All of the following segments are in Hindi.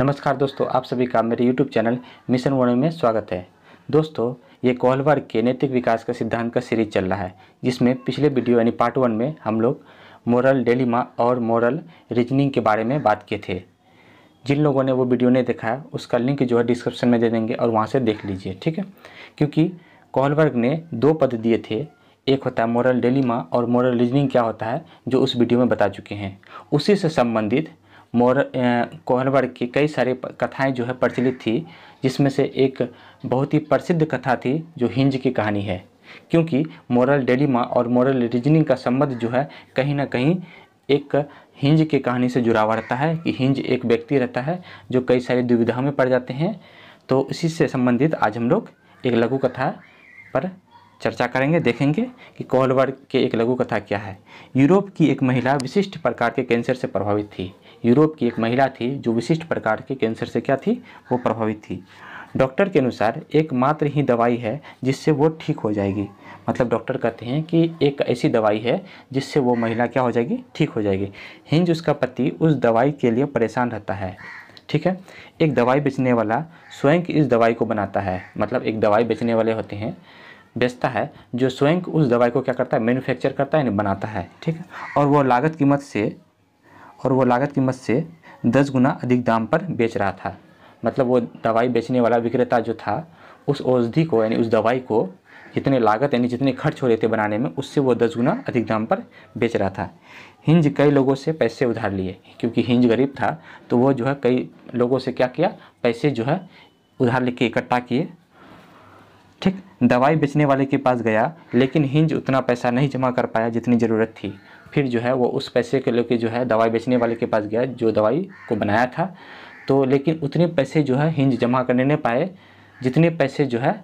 नमस्कार दोस्तों आप सभी का मेरे यूट्यूब चैनल मिशन वर्ण में स्वागत है दोस्तों ये कोहलवार के नैतिक विकास का सिद्धांत का सीरीज चल रहा है जिसमें पिछले वीडियो यानी पार्ट वन में हम लोग मोरल डेलीमा और मोरल रीजनिंग के बारे में बात किए थे जिन लोगों ने वो वीडियो नहीं देखा है उसका लिंक जो है डिस्क्रिप्शन में दे देंगे और वहाँ से देख लीजिए ठीक है क्योंकि कोहलवर्ग ने दो पद दिए थे एक होता है मोरल डेलीमा और मोरल रीजनिंग क्या होता है जो उस वीडियो में बता चुके हैं उसी से संबंधित मोर कोहलवर की कई सारी कथाएं जो है प्रचलित थी जिसमें से एक बहुत ही प्रसिद्ध कथा थी जो हिंज की कहानी है क्योंकि मोरल डेलीमा और मोरल रीजनिंग का संबंध जो है कहीं ना कहीं एक हिंज की कहानी से जुड़ा हुआ रहता है कि हिंज एक व्यक्ति रहता है जो कई सारी दुविधाओं में पड़ जाते हैं तो इसी से संबंधित आज हम लोग एक लघु कथा पर चर्चा करेंगे देखेंगे कि कोहलबर्ग के एक लघु कथा क्या है यूरोप की एक महिला विशिष्ट प्रकार के कैंसर से प्रभावित थी यूरोप की एक महिला थी जो विशिष्ट प्रकार के कैंसर से क्या थी वो प्रभावित थी डॉक्टर के अनुसार एक मात्र ही दवाई है जिससे वो ठीक हो जाएगी मतलब डॉक्टर कहते हैं कि एक ऐसी दवाई है जिससे वो महिला क्या हो जाएगी ठीक हो जाएगी हिंज उसका पति उस दवाई के लिए परेशान रहता है ठीक है एक दवाई बेचने वाला स्वयं इस दवाई को बनाता है मतलब एक दवाई बेचने वाले होते हैं बेचता है जो स्वयं उस दवाई को क्या करता है मैन्युफैक्चर करता है यानी बनाता है ठीक है और वो लागत कीमत से और वो लागत कीमत से दस गुना अधिक दाम पर बेच रहा था मतलब वो दवाई बेचने वाला विक्रेता जो था उस औषधि को यानी उस दवाई को जितने लागत यानी जितने खर्च हो रहे थे बनाने में उससे वो दस गुना अधिक दाम पर बेच रहा था हिंज कई लोगों से पैसे उधार लिए क्योंकि हिंज गरीब था तो वो जो है कई लोगों से क्या किया पैसे जो है उधार लेके इकट्ठा किए ठीक दवाई बेचने वाले के पास गया लेकिन हिंज उतना पैसा नहीं जमा कर पाया जितनी ज़रूरत थी फिर जो है वो उस पैसे के लेके जो है दवाई बेचने वाले के पास गया जो दवाई को बनाया था तो लेकिन उतने पैसे जो है हिंज जमा करने नहीं पाए जितने पैसे जो है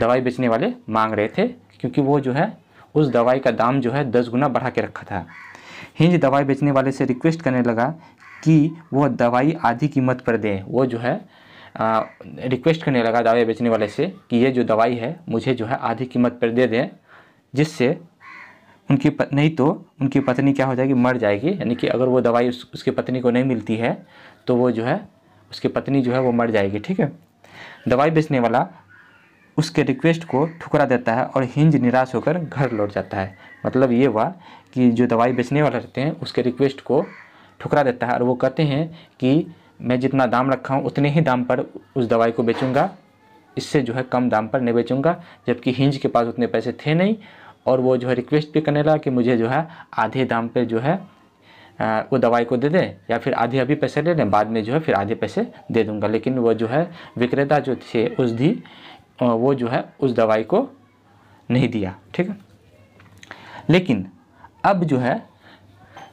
दवाई बेचने वाले मांग रहे थे क्योंकि वो जो है उस दवाई का दाम जो है दस गुना बढ़ा के रखा था हिंज दवाई बेचने वाले से रिक्वेस्ट करने लगा कि वह दवाई आधी कीमत पर दें वो जो है रिक्वेस्ट करने लगा दवाई बेचने वाले से कि ये जो दवाई है मुझे जो है आधी कीमत पर दे दें जिससे उनकी पत, नहीं तो उनकी पत्नी क्या हो जाएगी मर जाएगी यानी कि अगर वो दवाई उस, उसकी पत्नी को नहीं मिलती है तो वो जो है उसकी पत्नी जो है वो मर जाएगी ठीक है दवाई बेचने वाला उसके रिक्वेस्ट को ठुकरा देता है और हिंज निराश होकर घर लौट जाता है मतलब ये हुआ कि जो दवाई बेचने वाले रहते हैं उसके रिक्वेस्ट को ठुकरा देता है और वो कहते हैं कि मैं जितना दाम रखा हूँ उतने ही दाम पर उस दवाई को बेचूँगा इससे जो है कम दाम पर नहीं बेचूँगा जबकि हिंज के पास उतने पैसे थे नहीं और वो जो है रिक्वेस्ट भी करने लगा कि मुझे जो है आधे दाम पर जो है वो दवाई को दे दें या फिर आधे अभी पैसे ले लें बाद में जो है फिर आधे पैसे दे दूंगा लेकिन वो जो है विक्रेता जो थे उस दी वो जो है उस दवाई को नहीं दिया ठीक है लेकिन अब जो है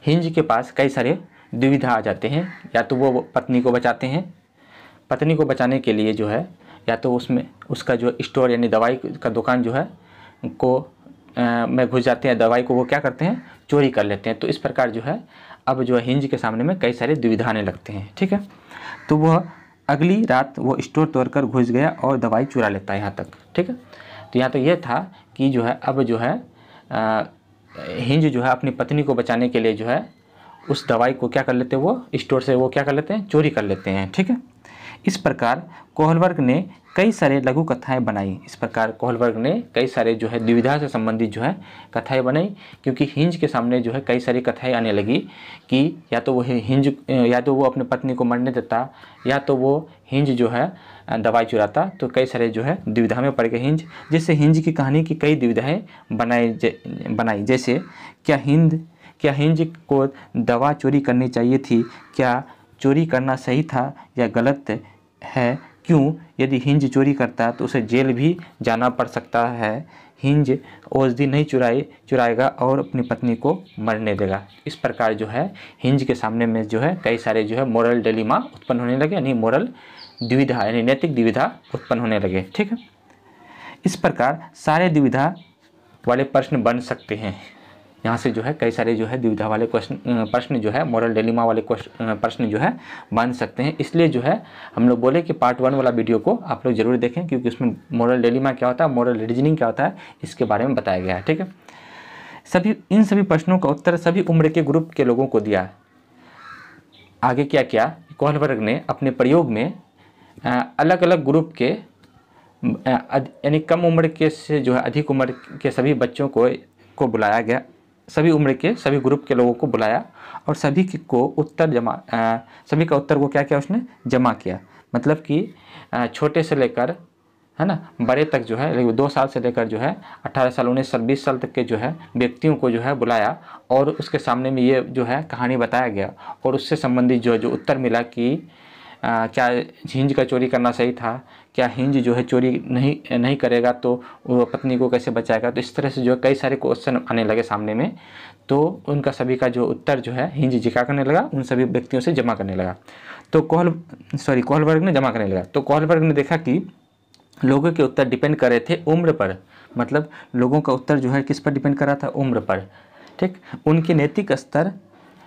हिंज के पास कई सारे दुविधा आ जाते हैं या तो वो पत्नी को बचाते हैं पत्नी को बचाने के लिए जो है या तो उसमें उसका जो स्टोर यानी दवाई का दुकान जो है को आ, में घुस जाते हैं दवाई को वो क्या करते हैं चोरी कर लेते हैं तो इस प्रकार जो है अब जो है हिंज के सामने में कई सारे दुविधा आने लगते हैं ठीक है तो वह अगली रात वो स्टोर तोड़कर घुस गया और दवाई चुरा लेता है यहाँ तक ठीक है तो यहाँ तो यह था कि जो है अब जो है आ, हिंज जो है अपनी पत्नी को बचाने के लिए जो है उस दवाई को क्या कर लेते हैं वो स्टोर से वो क्या कर लेते हैं चोरी कर लेते हैं ठीक है इस प्रकार कोहलवर्ग ने कई सारे लघु कथाएं बनाई इस प्रकार कोहलवर्ग ने कई सारे जो है द्विविधा से संबंधित जो है कथाएं बनाई क्योंकि हिंज के सामने जो है कई सारी कथाएं आने लगी कि या तो वो हिंज या तो वो अपने पत्नी को मरने देता या तो वो हिंज जो है दवाई चुराता तो कई सारे जो है द्विविधा में पड़ गए हिंज जिससे हिंज की कहानी की कई द्विविधाएँ बनाई बनाई जैसे क्या हिंद क्या हिंज को दवा चोरी करनी चाहिए थी क्या चोरी करना सही था या गलत है क्यों यदि हिंज चोरी करता है तो उसे जेल भी जाना पड़ सकता है हिंज औषधि नहीं चुराए चुराएगा और अपनी पत्नी को मरने देगा इस प्रकार जो है हिंज के सामने में जो है कई सारे जो है मॉरल डेलीमा उत्पन्न होने लगे यानी मॉरल द्विधा यानी नैतिक द्विधा उत्पन्न होने लगे ठीक है इस प्रकार सारे द्विधा वाले प्रश्न बन सकते हैं यहाँ से जो है कई सारे जो है दुविधा वाले क्वेश्चन प्रश्न जो है मॉरल डेलीमा वाले क्वेश्चन प्रश्न जो है बन सकते हैं इसलिए जो है हम लोग बोले कि पार्ट वन वाला वीडियो को आप लोग जरूर देखें क्योंकि उसमें मॉरल डेलीमा क्या होता है मॉरल रीजनिंग क्या होता है इसके बारे में बताया गया है ठीक है सभी इन सभी प्रश्नों का उत्तर सभी उम्र के ग्रुप के लोगों को दिया आगे क्या क्या कोहलवर्ग ने अपने प्रयोग में अलग अलग ग्रुप के यानी कम उम्र के से जो है अधिक उम्र के सभी बच्चों को को बुलाया गया सभी उम्र के सभी ग्रुप के लोगों को बुलाया और सभी को उत्तर जमा आ, सभी का उत्तर को क्या किया उसने जमा किया मतलब कि छोटे से लेकर है ना बड़े तक जो है लेकिन दो साल से लेकर जो है अट्ठारह साल उन्नीस साल बीस साल तक के जो है व्यक्तियों को जो है बुलाया और उसके सामने में ये जो है कहानी बताया गया और उससे संबंधित जो है जो उत्तर मिला कि क्या हिंज का चोरी करना सही था क्या हिंज जो है चोरी नहीं नहीं करेगा तो वो पत्नी को कैसे बचाएगा तो इस तरह से जो है कई सारे क्वेश्चन आने लगे सामने में तो उनका सभी का जो उत्तर जो है हिंज जी करने लगा उन सभी व्यक्तियों से जमा करने लगा तो कोहल सॉरी वर्ग ने जमा करने लगा तो वर्ग ने देखा कि लोगों के उत्तर डिपेंड कर रहे थे उम्र पर मतलब लोगों का उत्तर जो है किस पर डिपेंड कर रहा था उम्र पर ठीक उनके नैतिक स्तर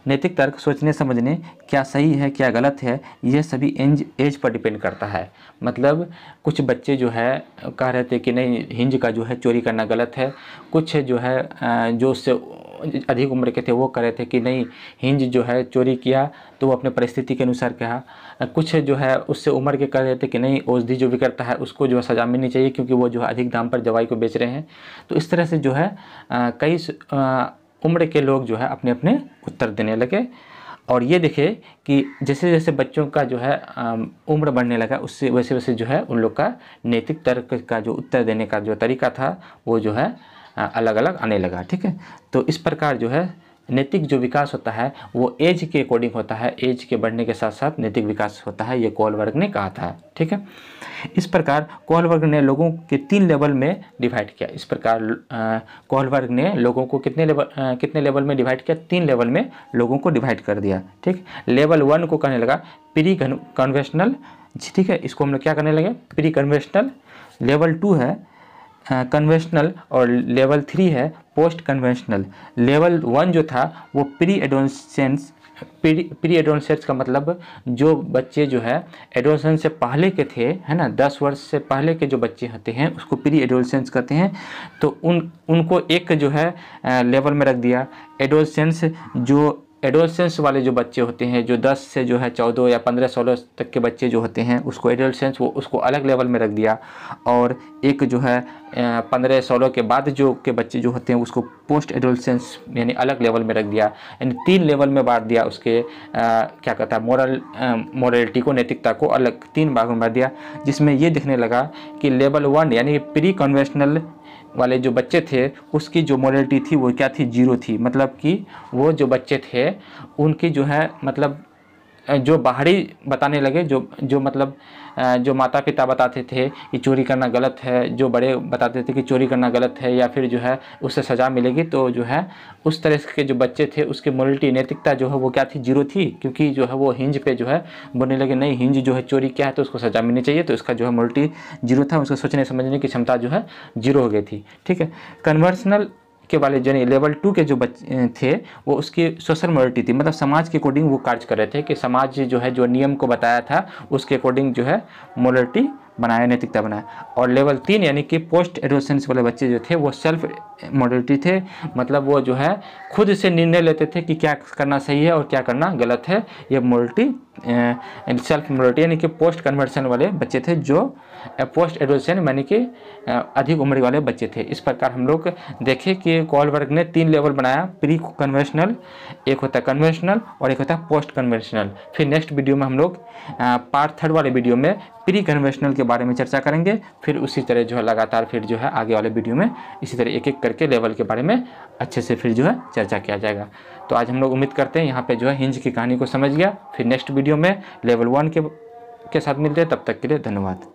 नैतिक तर्क सोचने समझने क्या सही है क्या गलत है यह सभी एंज एज पर डिपेंड करता है मतलब कुछ बच्चे जो है कह रहे थे कि नहीं हिंज का जो है चोरी करना गलत है कुछ जो है जो उससे अधिक उम्र के थे वो कह रहे थे कि नहीं हिंज जो है चोरी किया तो वो अपने परिस्थिति के अनुसार कहा कुछ जो है उससे उम्र के कह रहे थे कि नहीं औषधि जो करता है उसको जो है सजा मिलनी चाहिए क्योंकि वो जो है अधिक दाम पर दवाई को बेच रहे हैं तो इस तरह से जो है कई उम्र के लोग जो है अपने अपने उत्तर देने लगे और ये देखे कि जैसे जैसे बच्चों का जो है उम्र बढ़ने लगा उससे वैसे वैसे जो है उन लोग का नैतिक तर्क का जो उत्तर देने का जो तरीका था वो जो है अलग अलग आने लगा ठीक है तो इस प्रकार जो है नैतिक जो विकास होता है वो एज के अकॉर्डिंग होता है एज के बढ़ने के साथ साथ नैतिक विकास होता है ये कॉलवर्ग ने कहा था ठीक है इस प्रकार कॉलवर्ग ने लोगों के तीन लेवल में डिवाइड किया इस प्रकार कॉलवर्ग ने लोगों को कितने लेवल आ, कितने लेवल में डिवाइड किया तीन लेवल में लोगों को डिवाइड कर दिया ठीक लेवल वन को कहने लगा प्री कन्वेंशनल ठीक है इसको हम लोग क्या करने लगे प्री कन्वेंशनल लेवल टू है कन्वेंशनल और लेवल थ्री है पोस्ट कन्वेंशनल लेवल वन जो था वो pre adolescence pre pre adolescence का मतलब जो बच्चे जो है एडोसेंस से पहले के थे है ना दस वर्ष से पहले के जो बच्चे होते हैं उसको प्री एडोसेंस कहते हैं तो उन उनको एक जो है लेवल में रख दिया एडोसेंस जो एडोलसेंस वाले जो बच्चे होते हैं जो 10 से जो है 14 या 15 16 तक के बच्चे जो होते हैं उसको एडोलसेंस वो उसको अलग लेवल में रख दिया और एक जो है 15 16 के बाद जो के बच्चे जो होते हैं उसको पोस्ट एडोलसेंस यानी अलग लेवल में रख दिया यानी तीन लेवल में बांट दिया उसके आ, क्या कहता है मॉरल मॉरलिटी को नैतिकता को अलग तीन भागों में बांट दिया जिसमें ये दिखने लगा कि लेवल वन यानी प्री कन्वेंशनल वाले जो बच्चे थे उसकी जो मोरलिटी थी वो क्या थी जीरो थी मतलब कि वो जो बच्चे थे उनकी जो है मतलब जो बाहरी बताने लगे जो जो मतलब जो माता पिता बताते थे कि चोरी करना गलत है जो बड़े बताते थे कि चोरी करना गलत है या फिर जो है उससे सज़ा मिलेगी तो जो है उस तरह के जो बच्चे थे उसके मोरलिटी नैतिकता जो है वो क्या थी जीरो थी क्योंकि जो है वो हिंज पे जो है बोलने लगे नहीं हिंज जो है चोरी क्या है तो उसको सज़ा मिलनी चाहिए तो उसका जो है मोरलिटी जीरो था उसको सोचने समझने की क्षमता जो है जीरो हो गई थी ठीक है कन्वर्सनल के वाले जो लेवल टू के जो बच्चे थे वो उसकी सोशल मोरिटी थी मतलब समाज के अकॉर्डिंग वो कार्य कर रहे थे कि समाज जो है जो नियम को बताया था उसके अकॉर्डिंग जो है मोरिटी बनाया नैतिकता बनाया और लेवल तीन यानी कि पोस्ट एडोसेंस वाले बच्चे जो थे वो सेल्फ मॉडलिटी थे मतलब वो जो है खुद से निर्णय लेते थे कि क्या करना सही है और क्या करना गलत है ये मॉडलिटी सेल्फ इम्योरिटी यानी कि पोस्ट कन्वर्सन वाले बच्चे थे जो पोस्ट एडोसन यानी कि अधिक उम्र वाले बच्चे थे इस प्रकार हम लोग देखें कि कॉल वर्ग ने तीन लेवल बनाया प्री कन्वेंशनल एक होता है कन्वेंशनल और एक होता है पोस्ट कन्वेंशनल फिर नेक्स्ट वीडियो में हम लोग पार्ट थर्ड वाले वीडियो में प्री कन्वेंशनल के बारे में चर्चा करेंगे फिर उसी तरह जो है लगातार फिर जो है आगे वाले वीडियो में इसी तरह एक एक करके लेवल के बारे में अच्छे से फिर जो है चर्चा किया जाएगा तो आज हम लोग उम्मीद करते हैं यहाँ पर जो है हिंज की कहानी को समझ गया फिर नेक्स्ट वीडियो वीडियो में लेवल वन के के साथ मिलते हैं तब तक के लिए धन्यवाद